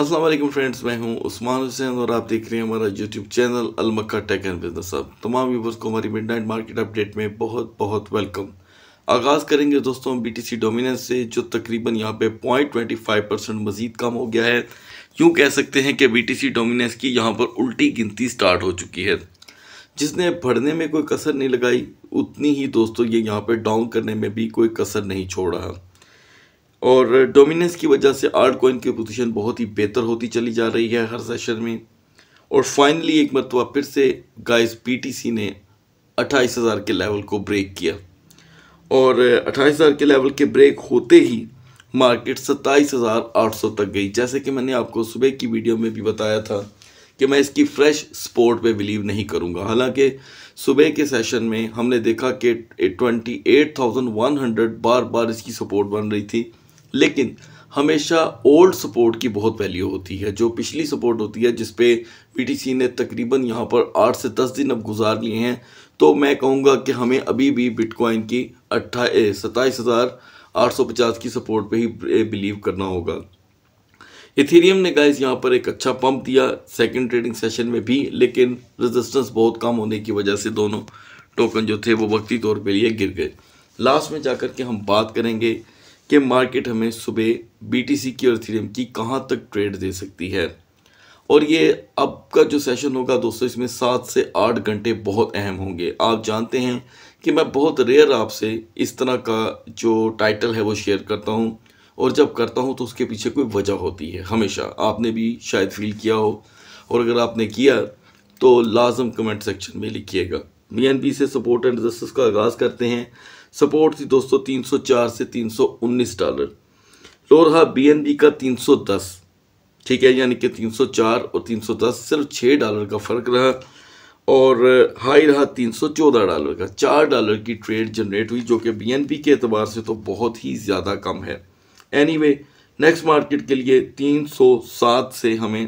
Aslam friends मैं हूं उस्मान हुसैन और आप देख रहे हैं हमारा यूट्यूब चैनल अलमक्का टेक एंड बिजनेस अब तमाम व्यूवर्स को हमारी मिड नाइट मार्केट अपडेट में बहुत बहुत वेलकम आगाज़ करेंगे दोस्तों बी टी सी डोमिनेंस से जो तकरीबन यहाँ पे पॉइंट ट्वेंटी फाइव परसेंट मज़ीद कम हो गया है यूँ कह सकते हैं कि बी टी सी डोमिनेंस की यहाँ पर उल्टी गिनती स्टार्ट हो चुकी है जिसने बढ़ने में कोई कसर नहीं लगाई उतनी ही दोस्तों ये यहाँ पर डाउन करने में भी कोई कसर नहीं छोड़ रहा और डोमिनेंस की वजह से आर्ट कोइन की पोजीशन बहुत ही बेहतर होती चली जा रही है हर सेशन में और फाइनली एक मरतबा फिर से गाइस पीटीसी ने अट्ठाईस हज़ार के लेवल को ब्रेक किया और अट्ठाईस हज़ार के लेवल के ब्रेक होते ही मार्केट सत्ताईस हज़ार आठ सौ तक गई जैसे कि मैंने आपको सुबह की वीडियो में भी बताया था कि मैं इसकी फ्रेश स्पोर्ट पे बिलीव नहीं करूँगा हालांकि सुबह के सेशन में हमने देखा कि twenty eight thousand one hundred बार बार इसकी सपोर्ट बन रही थी लेकिन हमेशा ओल्ड सपोर्ट की बहुत वैल्यू होती है जो पिछली सपोर्ट होती है जिसपे सी ने तकरीबन यहाँ पर आठ से दस दिन अब गुजार लिए हैं तो मैं कहूँगा कि हमें अभी भी बिटकॉइन की अट्ठा सताईस हज़ार आठ सौ पचास की सपोर्ट पे ही बिलीव करना होगा इथेरियम ने गाइस यहाँ पर एक अच्छा पंप दिया सेकेंड ट्रेडिंग सेशन में भी लेकिन रेजिस्टेंस बहुत कम होने की वजह से दोनों टोकन जो थे वो वक्ती तौर पर लिए गिर गए लास्ट में जाकर के हम बात करेंगे कि मार्केट हमें सुबह बीटीसी की और थीरियम की कहाँ तक ट्रेड दे सकती है और ये अब का जो सेशन होगा दोस्तों इसमें सात से आठ घंटे बहुत अहम होंगे आप जानते हैं कि मैं बहुत रेयर आपसे इस तरह का जो टाइटल है वो शेयर करता हूँ और जब करता हूँ तो उसके पीछे कोई वजह होती है हमेशा आपने भी शायद फील किया हो और अगर आपने किया तो लाजम कमेंट सेक्शन में लिखिएगा बी से सपोर्ट एंड रजिस्टर्स का आगाज़ करते हैं सपोर्ट थी दोस्तों 304 से 319 डॉलर लो रहा बी का 310 ठीक है यानी कि 304 और 310 सिर्फ 6 डॉलर का फ़र्क रहा और हाई रहा 314 डॉलर का चार डॉलर की ट्रेड जनरेट हुई जो कि बी के अतबार से तो बहुत ही ज़्यादा कम है एनी वे नेक्स्ट मार्केट के लिए सात से हमें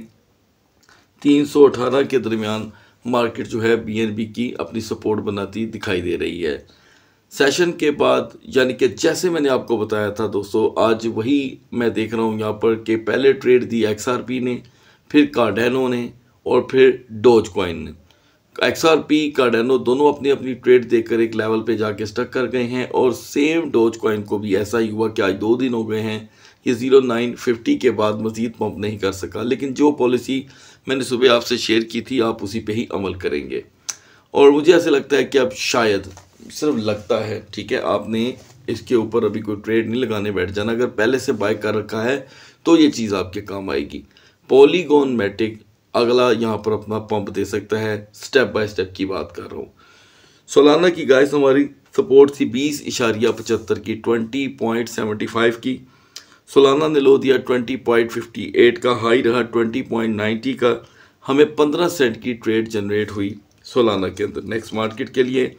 अठारह के दरमियान मार्केट जो है बीएनबी की अपनी सपोर्ट बनाती दिखाई दे रही है सेशन के बाद यानी कि जैसे मैंने आपको बताया था दोस्तों आज वही मैं देख रहा हूँ यहाँ पर कि पहले ट्रेड दी एक्स ने फिर कार्डेनो ने और फिर डोज कॉइन ने एक्स आर पी कार्डेनो दोनों अपनी अपनी ट्रेड देकर एक लेवल पे जाके स्टक कर गए हैं और सेम डोज कॉइन को भी ऐसा ही हुआ कि आज दो दिन हो गए हैं ये ज़ीरो नाइन फिफ्टी के बाद मज़ीद पम्प नहीं कर सका लेकिन जो पॉलिसी मैंने सुबह आपसे शेयर की थी आप उसी पे ही अमल करेंगे और मुझे ऐसे लगता है कि अब शायद सिर्फ लगता है ठीक है आपने इसके ऊपर अभी कोई ट्रेड नहीं लगाने बैठ जाना अगर पहले से बाय कर रखा है तो ये चीज़ आपके काम आएगी पॉलीगोन मैटिक अगला यहाँ पर अपना पंप दे सकता है स्टेप बाय स्टेप की बात कर रहा हूँ सोलाना की गाइस हमारी सपोर्ट थी बीस इशारिया पचहत्तर की ट्वेंटी पॉइंट सेवेंटी फाइव की सोलाना ने लो दिया ट्वेंटी पॉइंट फिफ्टी एट का हाई रहा ट्वेंटी पॉइंट नाइन्टी का हमें पंद्रह सेंट की ट्रेड जनरेट हुई सोलाना के अंदर नेक्स्ट मार्केट के लिए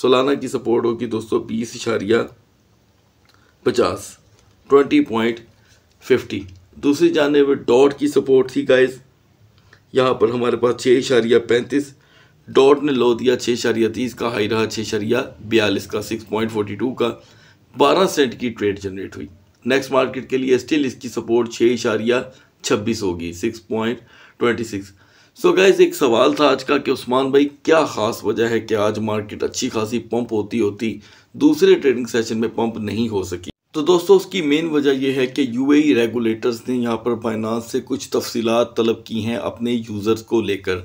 सोलाना की सपोर्ट होगी दोस्तों बीस इशारिया पचास ट्वेंटी पॉइंट फिफ्टी दूसरी जानब डॉट की सपोर्ट थी गाइस यहाँ पर हमारे पास छः इशारिया पैंतीस डॉट ने लो दिया छः इशारिया तीस का हाई रहा छः इशारिया बयालीस का सिक्स पॉइंट फोर्टी टू का बारह सेंट की ट्रेड जनरेट हुई नेक्स्ट मार्केट के लिए स्टिल इसकी सपोर्ट छः इशारिया छब्बीस होगी six point twenty six so so guys एक सवाल था आज का कि उस्मान भाई क्या ख़ास वजह है कि आज मार्केट अच्छी खासी पंप होती होती दूसरे ट्रेडिंग सेशन में पंप नहीं हो सकी तो दोस्तों उसकी मेन वजह यह है कि यूएई रेगुलेटर्स e ने यहाँ पर फाइनेंस से कुछ तफसीलात तलब की हैं अपने यूज़र्स को लेकर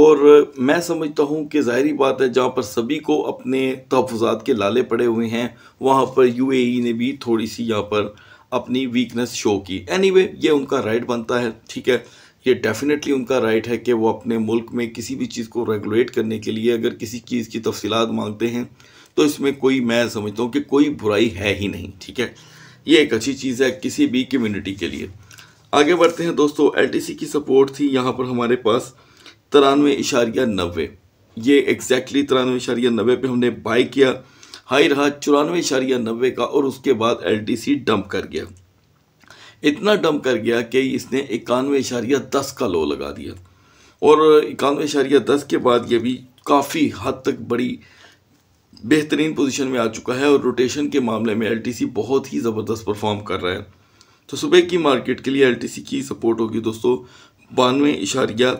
और मैं समझता हूँ कि ज़ाहरी बात है जहाँ पर सभी को अपने तहफात के लाले पड़े हुए हैं वहाँ पर यू e ने भी थोड़ी सी यहाँ पर अपनी वीकनेस शो की एनी anyway, ये उनका राइट बनता है ठीक है ये डेफिनेटली उनका राइट है कि वो अपने मुल्क में किसी भी चीज़ को रेगुलेट करने के लिए अगर किसी चीज़ की तफसीत मांगते हैं तो इसमें कोई मैं समझता हूँ कि कोई बुराई है ही नहीं ठीक है ये एक अच्छी चीज़ है किसी भी कम्यूनिटी के लिए आगे बढ़ते हैं दोस्तों एल की सपोर्ट थी यहाँ पर हमारे पास तिरानवे इशारिया नब्बे ये एग्जैक्टली तिरानवे इशारिया नब्बे पर हमने बाई किया हाई रहा चौरानवे इशारिया नब्बे का और उसके बाद एलटीसी डंप कर गया इतना डम कर गया कि इसने इक्यानवे इशारिया दस का लो लगा दिया और इक्यानवे इशारिया दस के बाद ये भी काफ़ी हद तक बड़ी बेहतरीन पोजीशन में आ चुका है और रोटेशन के मामले में एलटीसी बहुत ही ज़बरदस्त परफॉर्म कर रहा है तो सुबह की मार्केट के लिए एलटीसी की सपोर्ट होगी दोस्तों बानवे इशारिया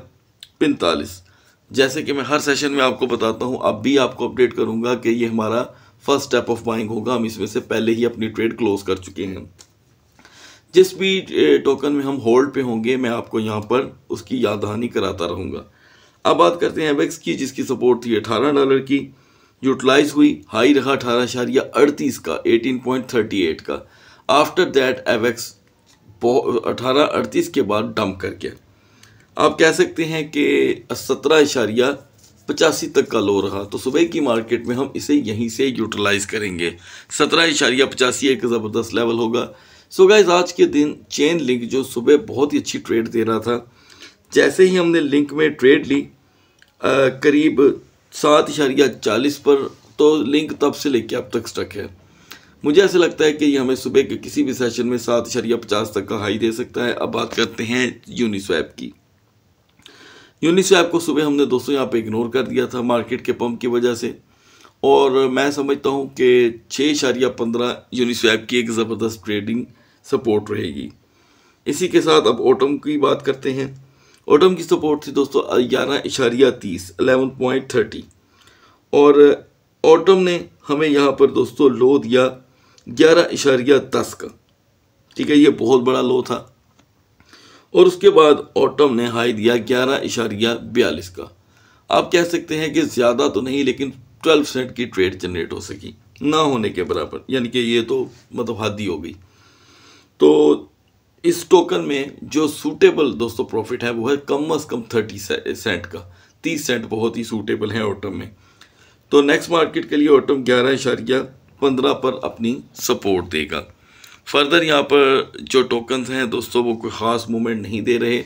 पैंतालीस जैसे कि मैं हर सेशन में आपको बताता हूँ अब भी आपको अपडेट करूँगा कि ये हमारा फर्स्ट स्टेप ऑफ बाइंग होगा हम इसमें से पहले ही अपनी ट्रेड क्लोज कर चुके हैं जिस भी टोकन में हम होल्ड पे होंगे मैं आपको यहाँ पर उसकी याद दहानी कराता रहूँगा अब बात करते हैं एवेक्स की जिसकी सपोर्ट थी अठारह डॉलर की यूटिलाइज हुई हाई रहा अठारह अशारिया अड़तीस का एटीन पॉइंट थर्टी एट का आफ्टर दैट एवेक्स अठारह अड़तीस के बाद डंप करके आप कह सकते हैं कि सत्रह अशारिया पचासी तक का लो रहा तो सुबह की मार्केट में हम इसे यहीं से यूटिलाइज़ करेंगे सत्रह इशारिया पचासी एक ज़बरदस्त लेवल होगा सो so गाइज आज के दिन चेन लिंक जो सुबह बहुत ही अच्छी ट्रेड दे रहा था जैसे ही हमने लिंक में ट्रेड ली आ, करीब सात इशारिया चालीस पर तो लिंक तब से लेके अब तक स्टक है मुझे ऐसा लगता है कि ये हमें सुबह के किसी भी सेशन में सात इशारिया पचास तक का हाई दे सकता है अब बात करते हैं यूनिस्वैप की यूनिस्वैप को सुबह हमने दोस्तों यहाँ पे इग्नोर कर दिया था मार्केट के पंप की वजह से और मैं समझता हूँ कि छः इशारिया पंद्रह यूनिस्वैप की एक ज़बरदस्त ट्रेडिंग सपोर्ट रहेगी इसी के साथ अब ऑटम की बात करते हैं ऑटम की सपोर्ट थी दोस्तों ग्यारह इशारिया तीस अलेवन पॉइंट थर्टी और ऑटम ने हमें यहाँ पर दोस्तों लो दिया ग्यारह इशारिया दस का ठीक है ये बहुत बड़ा लो था और उसके बाद ऑटम ने हाई दिया ग्यारह इशारिया बयालीस का आप कह सकते हैं कि ज़्यादा तो नहीं लेकिन ट्वेल्व सेंट की ट्रेड जनरेट हो सकी ना होने के बराबर यानी कि ये तो मतलब हादी हो गई तो इस टोकन में जो सूटेबल दोस्तों प्रॉफिट है वो है कम अज़ कम थर्टी सेंट का तीस सेंट बहुत ही सूटेबल है ऑटम में तो नेक्स्ट मार्केट के लिए ऑटम ग्यारह इशारिया पंद्रह पर अपनी सपोर्ट देगा फर्दर यहाँ पर जो टोकन्स हैं दोस्तों वो कोई ख़ास मूवमेंट नहीं दे रहे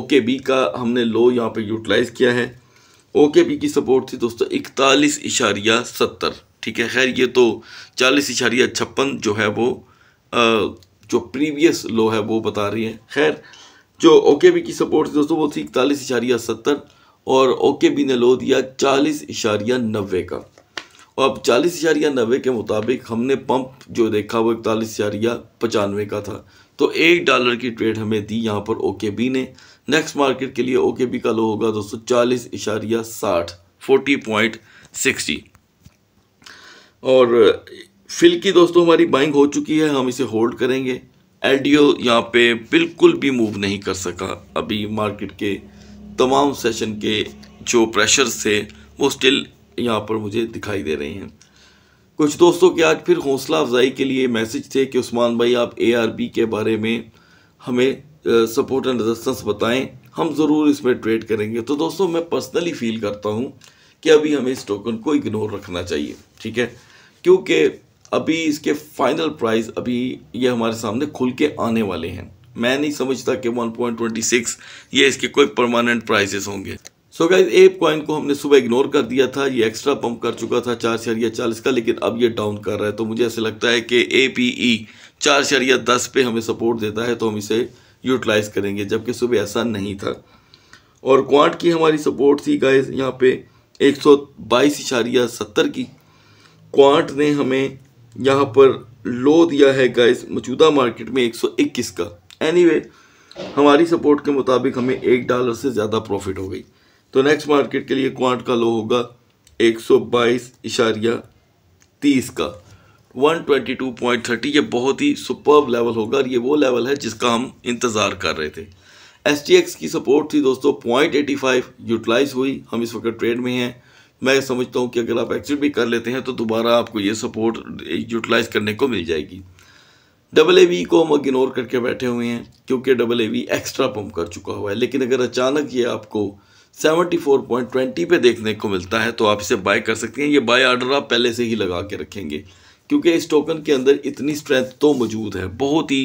ओके बी का हमने लो यहाँ पर यूटिलाइज़ किया है ओके पी की सपोर्ट थी दोस्तों इकतालीस इशारिया सत्तर ठीक है खैर ये तो चालीस इशारिया छप्पन जो है वो जो प्रीवियस लो है वो बता रही है खैर जो ओके बी की सपोर्ट थी दोस्तों वो थी इकतालीस इशारिया सत्तर और ओके बी ने लो दिया चालीस इशारिया नब्बे का और अब चालीस इशारिया नब्बे के मुताबिक हमने पंप जो देखा वो इकतालीस इशारिया पचानवे का था तो एक डॉलर की ट्रेड हमें दी यहाँ पर ओके बी ने नेक्स्ट मार्केट के लिए ओके बी का लो होगा दोस्तों चालीस इशारिया साठ फोर्टी पॉइंट सिक्सटी और फिल की दोस्तों हमारी बाइंग हो चुकी है हम इसे होल्ड करेंगे एल डी ओ यहाँ पर बिल्कुल भी मूव नहीं कर सका अभी मार्केट के तमाम सेशन के जो प्रेशर्स थे वो स्टिल यहाँ पर मुझे दिखाई दे रहे हैं कुछ दोस्तों के आज फिर हौसला अफजाई के लिए मैसेज थे कि उस्मान भाई आप ए के बारे में हमें सपोर्ट एंड रेजिस्टेंस बताएं हम ज़रूर इसमें ट्रेड करेंगे तो दोस्तों मैं पर्सनली फील करता हूँ कि अभी हमें इस टोकन को इग्नोर रखना चाहिए ठीक है क्योंकि अभी इसके फाइनल प्राइस अभी ये हमारे सामने खुल के आने वाले हैं मैं नहीं समझता कि 1.26 ये इसके कोई परमानेंट प्राइसेस होंगे सो गाइज एप कॉइन को हमने सुबह इग्नोर कर दिया था ये एक्स्ट्रा पंप कर चुका था चार शरिया चालीस का लेकिन अब ये डाउन कर रहा है तो मुझे ऐसे लगता है कि ए पी ई चार शरिया दस पे हमें सपोर्ट देता है तो हम इसे यूटिलाइज करेंगे जबकि सुबह ऐसा नहीं था और क्वांट की हमारी सपोर्ट थी गाइज यहाँ पे एक सौ बाईस इशारिया सत्तर की क्वांट ने हमें यहाँ पर लो दिया है गाइज मौजूदा मार्केट में एक सौ इक्कीस का एनी anyway, हमारी सपोर्ट के मुताबिक हमें एक डॉलर से ज़्यादा प्रॉफिट हो गई तो नेक्स्ट मार्केट के लिए क्वांट का लो होगा एक सौ बाईस इशारिया तीस का one twenty two point thirty ये बहुत ही सुपर लेवल होगा और ये वो लेवल है जिसका हम इंतज़ार कर रहे थे एस टी एक्स की सपोर्ट थी दोस्तों पॉइंट एटी फाइव यूटिलाइज हुई हम इस वक्त ट्रेड में हैं मैं समझता हूँ कि अगर आप एक्सिट भी कर लेते हैं तो दोबारा आपको ये सपोर्ट यूटिलाइज करने को मिल जाएगी डबल ए वी को हम इग्नोर करके बैठे हुए हैं क्योंकि double A V extra pump कर चुका हुआ है लेकिन अगर अचानक ये आपको 74.20 पे देखने को मिलता है तो आप इसे बाय कर सकते हैं ये बाय आर्डर आप पहले से ही लगा के रखेंगे क्योंकि इस टोकन के अंदर इतनी स्ट्रेंथ तो मौजूद है बहुत ही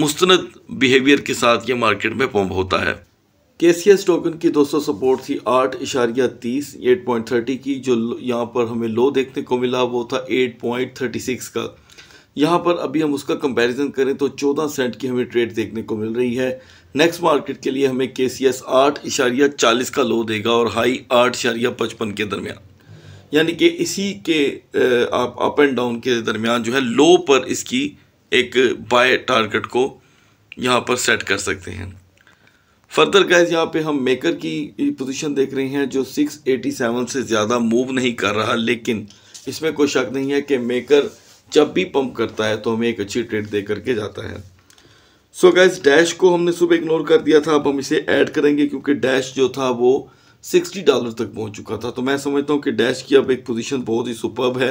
मुस्ंद बिहेवियर के साथ ये मार्केट में पम्प होता है के सी एस टोकन की दोस्तों सपोर्ट थी आठ इशारिया तीस एट पॉइंट थर्टी की जो यहाँ पर हमें लो देखने को मिला वो था एट पॉइंट थर्टी सिक्स का यहाँ पर अभी हम उसका कंपैरिजन करें तो चौदह सेंट की हमें ट्रेड देखने को मिल रही है नेक्स्ट मार्केट के लिए हमें के सी एस आठ इशारिया चालीस का लो देगा और हाई आठ इशारिया पचपन के दरमियान यानी कि इसी के आप अप एंड डाउन के दरमियान जो है लो पर इसकी एक बाय टारगेट को यहाँ पर सेट कर सकते हैं फर्दर गैस यहाँ पे हम मेकर की पोजीशन देख रहे हैं जो 687 से ज़्यादा मूव नहीं कर रहा लेकिन इसमें कोई शक नहीं है कि मेकर जब भी पंप करता है तो हमें एक अच्छी ट्रेड दे करके जाता है सो गैस डैश को हमने सुबह इग्नोर कर दिया था अब हम इसे ऐड करेंगे क्योंकि डैश जो था वो 60 डॉलर तक पहुंच चुका था तो मैं समझता हूं कि डैश की अब एक पोजीशन बहुत ही सुपर है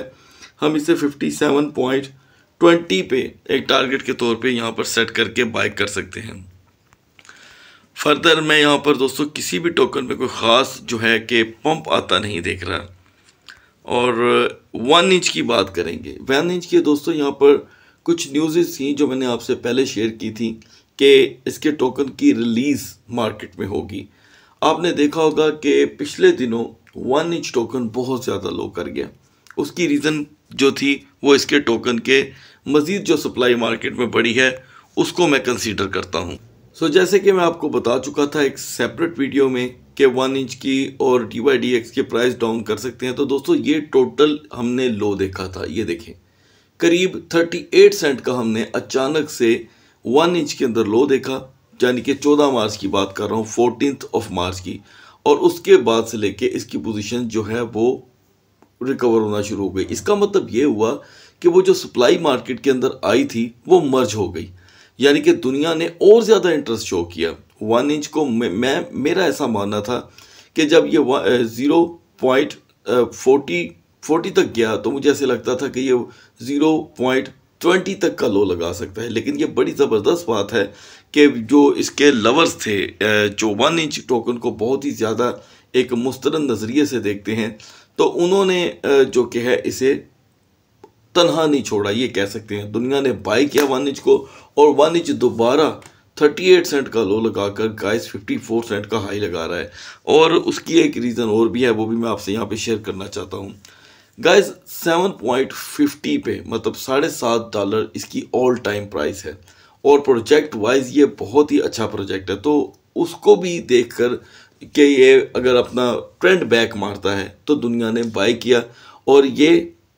हम इसे 57.20 पे एक टारगेट के तौर पे यहां पर सेट करके बाय कर सकते हैं फर्दर मैं यहाँ पर दोस्तों किसी भी टोकन में कोई ख़ास जो है कि पंप आता नहीं देख रहा और वन इंच की बात करेंगे वन इंच की दोस्तों यहाँ पर कुछ न्यूज़ थी जो मैंने आपसे पहले शेयर की थी कि इसके टोकन की रिलीज़ मार्केट में होगी आपने देखा होगा कि पिछले दिनों वन इंच टोकन बहुत ज़्यादा लो कर गया उसकी रीज़न जो थी वो इसके टोकन के मज़ीद जो सप्लाई मार्केट में बढ़ी है उसको मैं कंसीडर करता हूँ सो so, जैसे कि मैं आपको बता चुका था एक सेपरेट वीडियो में कि वन इंच की और डी वाई डी एक्स के प्राइस डाउन कर सकते हैं तो दोस्तों ये टोटल हमने लो देखा था ये देखें करीब 38 सेंट का हमने अचानक से वन इंच के अंदर लो देखा यानी कि 14 मार्च की बात कर रहा हूँ फोर्टीन ऑफ मार्च की और उसके बाद से लेके इसकी पोजीशन जो है वो रिकवर होना शुरू हो गई इसका मतलब ये हुआ कि वो जो सप्लाई मार्केट के अंदर आई थी वो मर्ज हो गई यानी कि दुनिया ने और ज़्यादा इंटरेस्ट शो किया वन इंच को मैं, मैं मेरा ऐसा मानना था कि जब ये ज़ीरो पॉइंट फोर्टी फोर्टी तक गया तो मुझे ऐसे लगता था कि ये जीरो पॉइंट ट्वेंटी तक का लो लगा सकता है लेकिन ये बड़ी ज़बरदस्त बात है कि जो इसके लवर्स थे जो वन इंच टोकन को बहुत ही ज़्यादा एक मुस्तरद नज़रिए से देखते हैं तो उन्होंने जो कि है इसे तनहा नहीं छोड़ा ये कह सकते हैं दुनिया ने बाई किया वन इंच को और वन इंच दोबारा 38 सेंट का लो लगाकर गाइस 54 सेंट का हाई लगा रहा है और उसकी एक रीज़न और भी है वो भी मैं आपसे यहाँ पे शेयर करना चाहता हूँ गाइज सेवन पॉइंट फिफ्टी पे मतलब साढ़े सात डॉलर इसकी ऑल टाइम प्राइस है और प्रोजेक्ट वाइज ये बहुत ही अच्छा प्रोजेक्ट है तो उसको भी देख कर कि ये अगर अपना ट्रेंड बैक मारता है तो दुनिया ने बाय किया और ये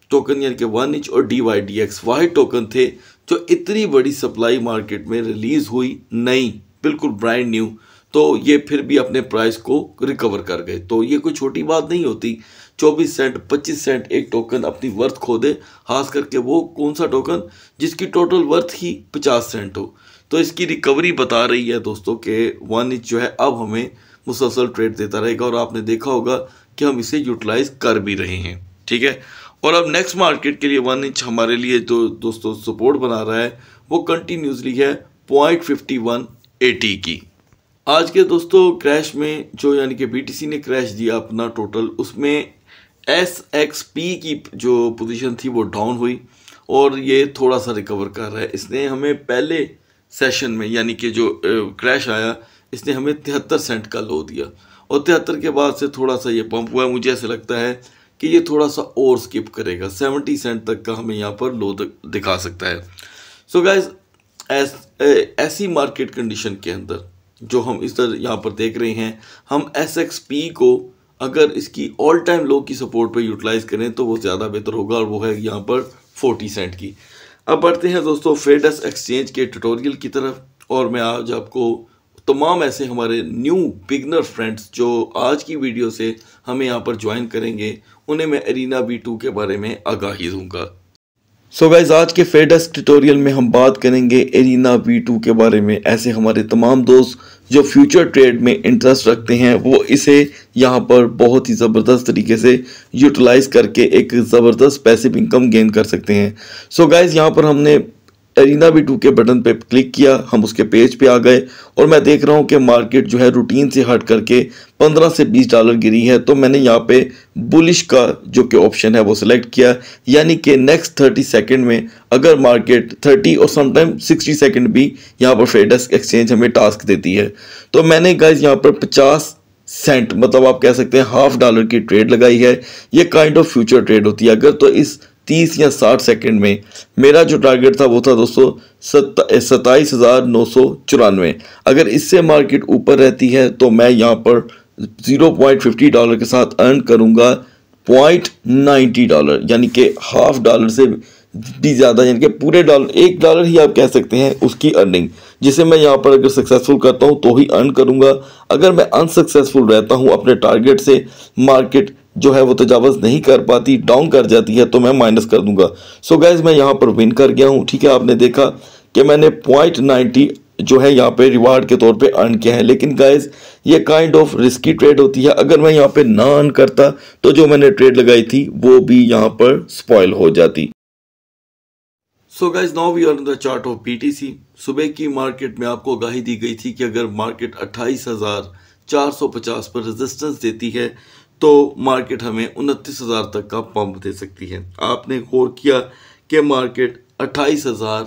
टोकन यानी कि वन इंच और D Y D X Y token थे जो इतनी बड़ी सप्लाई मार्केट में रिलीज़ हुई नहीं बिल्कुल ब्रांड न्यू तो ये फिर भी अपने प्राइस को रिकवर कर गए तो ये कोई छोटी बात नहीं होती 24 सेंट 25 सेंट एक टोकन अपनी वर्थ खो दे खास करके वो कौन सा टोकन जिसकी टोटल वर्थ ही 50 सेंट हो तो इसकी रिकवरी बता रही है दोस्तों कि वन इंच जो है अब हमें मुसलसल ट्रेड देता रहेगा और आपने देखा होगा कि हम इसे यूटिलाइज कर भी रहे हैं ठीक है और अब नेक्स्ट मार्केट के लिए वन इंच हमारे लिए जो दोस्तों सपोर्ट बना रहा है वो कंटिन्यूसली है पॉइंट फिफ्टी वन एटी की आज के दोस्तों क्रैश में जो यानी कि बीटीसी ने क्रैश दिया अपना टोटल उसमें एस एक्स पी की जो पोजीशन थी वो डाउन हुई और ये थोड़ा सा रिकवर कर रहा है इसने हमें पहले सेशन में यानी कि जो क्रैश आया इसने हमें तिहत्तर सेंट का लो दिया और तिहत्तर के बाद से थोड़ा सा ये पंप हुआ मुझे ऐसा लगता है कि ये थोड़ा सा और स्किप करेगा सेवेंटी सेंट तक का हमें यहाँ पर लो दिखा सकता है सो so गाइज ऐसी मार्केट कंडीशन के अंदर जो हम इस तरह यहाँ पर देख रहे हैं हम एस एक्स पी को अगर इसकी ऑल टाइम लो की सपोर्ट पर यूटिलाइज़ करें तो वो ज़्यादा बेहतर होगा और वो है यहाँ पर फोर्टी सेंट की अब बढ़ते हैं दोस्तों फेडस एक्सचेंज के ट्यूटोरियल की तरफ और मैं आज आपको तमाम ऐसे हमारे न्यू बिगनर फ्रेंड्स जो आज की वीडियो से हमें यहाँ पर ज्वाइन करेंगे उन्हें मैं एरिना बी टू के बारे में आगाही दूँगा सो so गाइज आज के फेडस ट्यूटोरियल में हम बात करेंगे एरिना बी टू के बारे में ऐसे हमारे तमाम दोस्त जो फ्यूचर ट्रेड में इंटरेस्ट रखते हैं वो इसे यहाँ पर बहुत ही ज़बरदस्त तरीके से यूटिलाइज करके एक ज़बरदस्त पैसिव इनकम गेन कर सकते हैं सो so गाइज़ यहाँ पर हमने एरिना भी टू के बटन पे क्लिक किया हम उसके पेज पे आ गए और मैं देख रहा हूँ कि मार्केट जो है रूटीन से हट करके 15 से 20 डॉलर गिरी है तो मैंने यहाँ पे बुलिश का जो कि ऑप्शन है वो सिलेक्ट किया यानी कि नेक्स्ट 30 सेकंड में अगर मार्केट 30 और समटाइम 60 सेकंड भी यहाँ पर फेडस एक्सचेंज हमें टास्क देती है तो मैंने गाइज यहाँ पर पचास सेंट मतलब आप कह सकते हैं हाफ डॉलर की ट्रेड लगाई है ये काइंड ऑफ फ्यूचर ट्रेड होती है अगर तो इस तीस या साठ सेकेंड में मेरा जो टारगेट था वो था दोस्तों सत्ताईस हज़ार नौ सौ चौरानवे अगर इससे मार्केट ऊपर रहती है तो मैं यहाँ पर ज़ीरो पॉइंट फिफ्टी डॉलर के साथ अर्न करूँगा पॉइंट नाइन्टी डॉलर यानी कि हाफ डॉलर से भी ज़्यादा यानी कि पूरे डॉलर एक डॉलर ही आप कह सकते हैं उसकी अर्निंग जिसे मैं यहाँ पर अगर सक्सेसफुल करता हूँ तो ही अर्न करूँगा अगर मैं अनसक्सेसफुल रहता हूँ अपने टारगेट से मार्केट जो है वो तजावज़ नहीं कर पाती डाउन कर जाती है तो मैं माइनस कर दूंगा सो so गैज़ मैं यहाँ पर विन कर गया हूँ ठीक है आपने देखा कि मैंने पॉइंट नाइन्टी जो है यहाँ पे रिवार्ड के तौर पे अर्न किया है लेकिन गाइज ये काइंड ऑफ रिस्की ट्रेड होती है अगर मैं यहाँ पे ना अर्न करता तो जो मैंने ट्रेड लगाई थी वो भी यहाँ पर स्पॉयल हो जाती so guys now we are the chart of BTC सुबह की मार्केट में आपको आगाही दी गई थी कि अगर मार्केट अट्ठाईस हजार चार सौ पचास पर रेजिस्टेंस देती है तो मार्केट हमें उनतीस हज़ार तक का पंप दे सकती है आपने गौर किया कि मार्केट अट्ठाईस हज़ार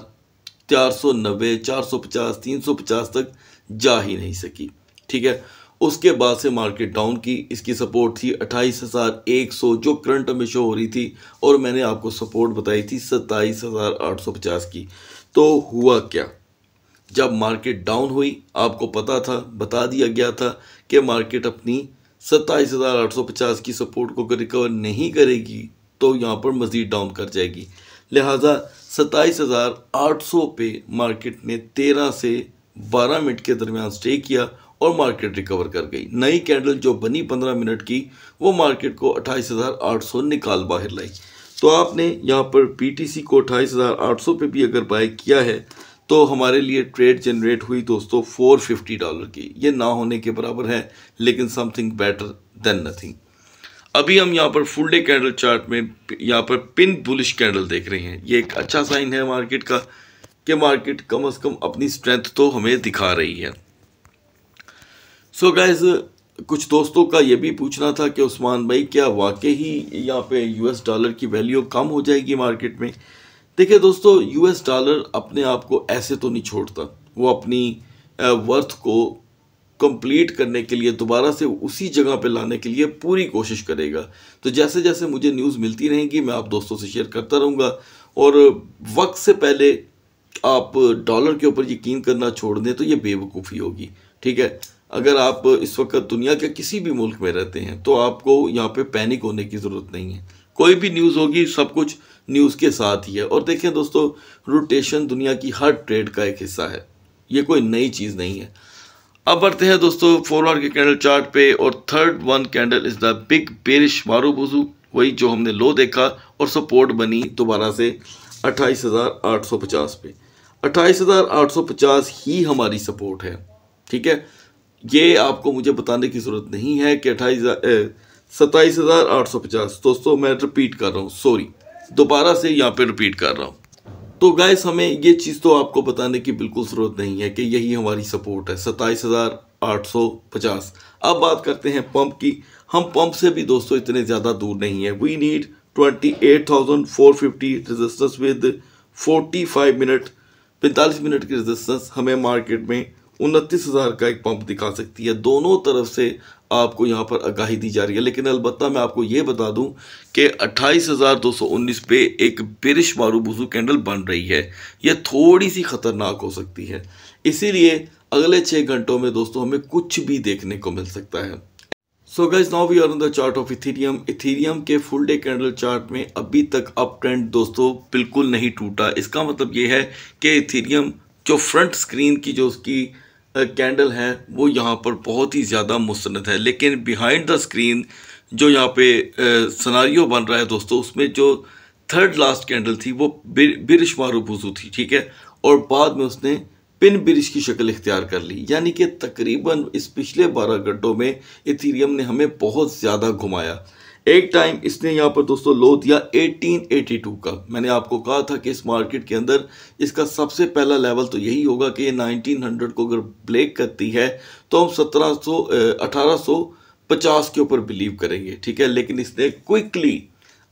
चार सौ नब्बे चार सौ पचास तीन सौ पचास तक जा ही नहीं सकी ठीक है उसके बाद से मार्केट डाउन की इसकी सपोर्ट थी अट्ठाईस हज़ार एक सौ जो करंट में शो हो रही थी और मैंने आपको सपोर्ट बताई थी सत्ताईस हज़ार आठ सौ पचास की तो हुआ क्या जब मार्केट डाउन हुई आपको पता था बता दिया गया था कि मार्केट अपनी सत्ताईस हज़ार आठ सौ पचास की सपोर्ट को अगर रिकवर नहीं करेगी तो यहाँ पर मज़ीद डाउन कर जाएगी लिहाजा सत्ताईस हज़ार आठ सौ पे मार्केट ने तेरह से बारह मिनट के दरमियान स्टे किया और मार्केट रिकवर कर गई नई कैंडल जो बनी पंद्रह मिनट की वो मार्केट को अट्ठाईस हज़ार आठ सौ निकाल बाहर लाई तो आपने यहाँ पर पी टी सी को अट्ठाईस हज़ार आठ सौ पे भी अगर बाय किया है तो हमारे लिए ट्रेड जनरेट हुई दोस्तों 450 डॉलर की ये ना होने के बराबर है लेकिन समथिंग बेटर देन नथिंग अभी हम यहाँ पर फुल डे कैंडल चार्ट में यहाँ पर पिन बुलिश कैंडल देख रहे हैं ये एक अच्छा साइन है मार्केट का कि मार्केट कम अज़ कम अपनी स्ट्रेंथ तो हमें दिखा रही है सो so गाइज कुछ दोस्तों का ये भी पूछना था कि उस्मान भाई क्या वाकई ही यहाँ पे यूएस डॉलर की वैल्यू कम हो जाएगी मार्केट में देखिए दोस्तों यूएस डॉलर अपने आप को ऐसे तो नहीं छोड़ता वो अपनी वर्थ को कंप्लीट करने के लिए दोबारा से उसी जगह पे लाने के लिए पूरी कोशिश करेगा तो जैसे जैसे मुझे न्यूज़ मिलती रहेगी मैं आप दोस्तों से शेयर करता रहूँगा और वक्त से पहले आप डॉलर के ऊपर यकीन करना छोड़ दें तो ये बेवकूफ़ी होगी ठीक है अगर आप इस वक्त दुनिया के किसी भी मुल्क में रहते हैं तो आपको यहाँ पे पैनिक होने की ज़रूरत नहीं है कोई भी न्यूज़ होगी सब कुछ न्यूज़ के साथ ही है और देखें दोस्तों रोटेशन दुनिया की हर ट्रेड का एक हिस्सा है ये कोई नई चीज़ नहीं है अब बढ़ते हैं दोस्तों फोर आवर के कैंडल चार्ट पे और third one candle is the big bearish marubozu वही जो हमने लो देखा और सपोर्ट बनी दोबारा से अट्ठाईस हज़ार आठ सौ पचास पे अट्ठाईस हज़ार आठ सौ पचास ही हमारी सपोर्ट है ठीक है ये आपको मुझे बताने की ज़रूरत नहीं है कि अट्ठाईस सत्ताईस हज़ार आठ सौ पचास दोस्तों मैं रिपीट कर रहा हूँ सॉरी दोबारा से यहाँ पे रिपीट कर रहा हूँ तो गाइस हमें ये चीज़ तो आपको बताने की बिल्कुल ज़रूरत नहीं है कि यही हमारी सपोर्ट है सत्ताईस हज़ार आठ सौ पचास अब बात करते हैं पंप की हम पंप से भी दोस्तों इतने ज़्यादा दूर नहीं है we need twenty eight thousand four fifty resistance with forty five minute पैंतालीस मिनट की रजिस्टेंस हमें मार्केट में उनतीस हज़ार का एक पंप दिखा सकती है दोनों तरफ से आपको यहाँ पर आगाही दी जा रही है लेकिन अलबत् मैं आपको ये बता दूँ कि अट्ठाईस हज़ार दो सौ उन्नीस पे एक बिरिश मारूबूसू कैंडल बन रही है यह थोड़ी सी ख़तरनाक हो सकती है इसीलिए अगले छः घंटों में दोस्तों हमें कुछ भी देखने को मिल सकता है so guys now we are on the chart of Ethereum Ethereum के फुल डे कैंडल चार्ट में अभी तक अप ट्रेंड दोस्तों बिल्कुल नहीं टूटा इसका मतलब ये है कि इथीरियम जो फ्रंट स्क्रीन की जो उसकी कैंडल है वो यहाँ पर बहुत ही ज़्यादा मुस्त है लेकिन बिहाइंड द स्क्रीन जो यहाँ पे सनारियो बन रहा है दोस्तों उसमें जो थर्ड लास्ट कैंडल थी वो बिरशमार वजू थी ठीक है और बाद में उसने पिन ब्रिज की शक्ल इख्तियार कर ली यानी कि तकरीबन इस पिछले बारह घंटों में इथीरियम ने हमें बहुत ज़्यादा घुमाया एक टाइम इसने यहाँ पर दोस्तों लो दिया 1882 का मैंने आपको कहा था कि इस मार्केट के अंदर इसका सबसे पहला लेवल तो यही होगा कि ये 1900 को अगर ब्रेक करती है तो हम 1700 1850 के ऊपर बिलीव करेंगे ठीक है लेकिन इसने क्विकली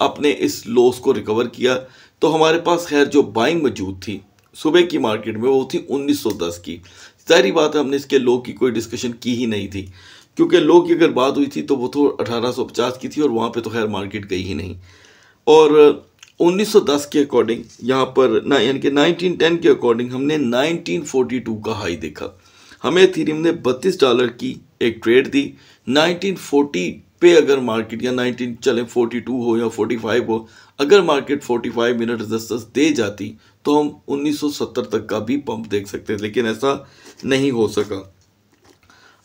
अपने इस लॉस को रिकवर किया तो हमारे पास खैर जो बाइंग मौजूद थी सुबह की मार्केट में वो थी 1910 की सारी बात है हमने इसके लो की कोई डिस्कशन की ही नहीं थी क्योंकि लो की अगर बात हुई थी तो वो तो 1850 की थी और वहाँ पे तो खैर मार्केट गई ही नहीं और 1910 के अकॉर्डिंग यहाँ पर ना यानी कि 1910 के अकॉर्डिंग हमने 1942 का हाई देखा हमें थीरियम ने 32 डॉलर की एक ट्रेड दी 1940 पे अगर मार्केट या 19 चले 42 हो या 45 हो अगर मार्केट 45 मिनट रजिस्टेंस दे जाती तो हम 1970 तक का भी पंप देख सकते लेकिन ऐसा नहीं हो सका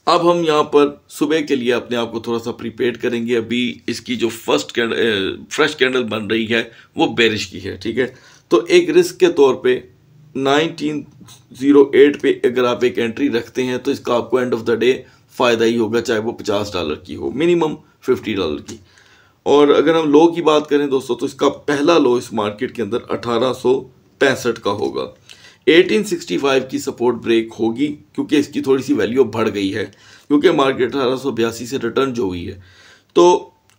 अब हम यहाँ पर सुबह के लिए अपने आप को थोड़ा सा प्रिपेयर करेंगे अभी इसकी जो फर्स्ट कैंडल फ्रेश कैंडल बन रही है वो बेरिश की है ठीक है तो एक रिस्क के तौर पे 1908 पे अगर आप एक एंट्री रखते हैं तो इसका आपको एंड ऑफ द डे फ़ायदा ही होगा चाहे वो 50 डॉलर की हो मिनिमम 50 डॉलर की और अगर हम लो की बात करें दोस्तों तो इसका पहला लो इस मार्केट के अंदर अठारह का होगा 1865 की सपोर्ट ब्रेक होगी क्योंकि इसकी थोड़ी सी वैल्यू बढ़ गई है क्योंकि मार्केट अठारह से रिटर्न जो हुई है तो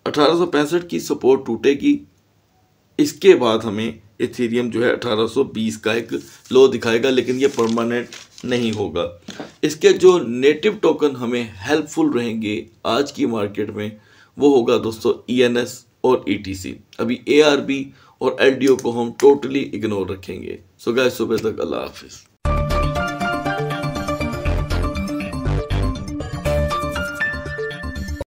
अठारह की सपोर्ट टूटेगी इसके बाद हमें इथेरियम जो है 1820 का एक लो दिखाएगा लेकिन ये परमानेंट नहीं होगा इसके जो नेटिव टोकन हमें हेल्पफुल रहेंगे आज की मार्केट में वो होगा दोस्तों ई e और ई e अभी ए और एल को हम टोटली इग्नोर रखेंगे So guys, so best luck. Allah Hafiz.